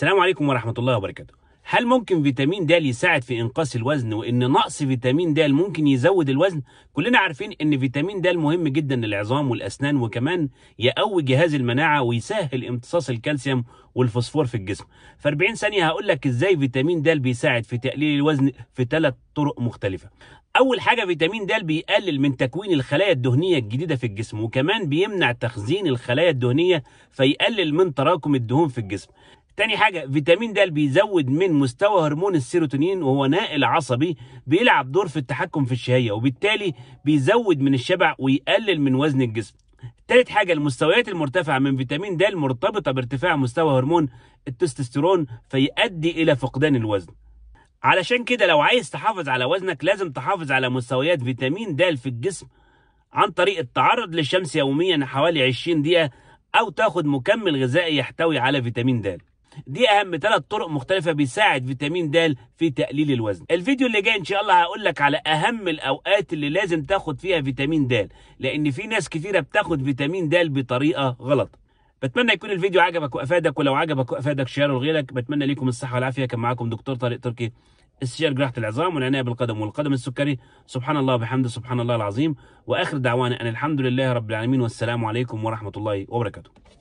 السلام عليكم ورحمة الله وبركاته هل ممكن فيتامين د يساعد في انقاص الوزن وان نقص فيتامين د ممكن يزود الوزن كلنا عارفين ان فيتامين د مهم جدا للعظام والاسنان وكمان يقوي جهاز المناعه ويسهل امتصاص الكالسيوم والفوسفور في الجسم في 40 ثانيه هقول لك ازاي فيتامين د بيساعد في تقليل الوزن في ثلاث طرق مختلفه اول حاجه فيتامين د بيقلل من تكوين الخلايا الدهنيه الجديده في الجسم وكمان بيمنع تخزين الخلايا الدهنيه فيقلل من تراكم الدهون في الجسم تاني حاجة فيتامين د بيزود من مستوى هرمون السيروتونين وهو نائل عصبي بيلعب دور في التحكم في الشهية وبالتالي بيزود من الشبع ويقلل من وزن الجسم تالت حاجة المستويات المرتفعة من فيتامين د مرتبطة بارتفاع مستوى هرمون التستوستيرون فيؤدي إلى فقدان الوزن علشان كده لو عايز تحافظ على وزنك لازم تحافظ على مستويات فيتامين د في الجسم عن طريق التعرض للشمس يوميا حوالي 20 دقيقة أو تاخد مكمل غذائي يحتوي على فيتامين د دي اهم ثلاث طرق مختلفه بيساعد فيتامين د في تقليل الوزن الفيديو اللي جاي ان شاء الله هقول لك على اهم الاوقات اللي لازم تاخد فيها فيتامين د لان في ناس كثيره بتاخد فيتامين د بطريقه غلط بتمنى يكون الفيديو عجبك وافادك ولو عجبك وافادك شيره لغيرك بتمنى ليكم الصحه والعافيه كان معاكم دكتور طارق تركي استشاري جراحه العظام والعنايه بالقدم والقدم السكري سبحان الله وبحمده سبحان الله العظيم واخر دعوانا ان الحمد لله رب العالمين والسلام عليكم ورحمه الله وبركاته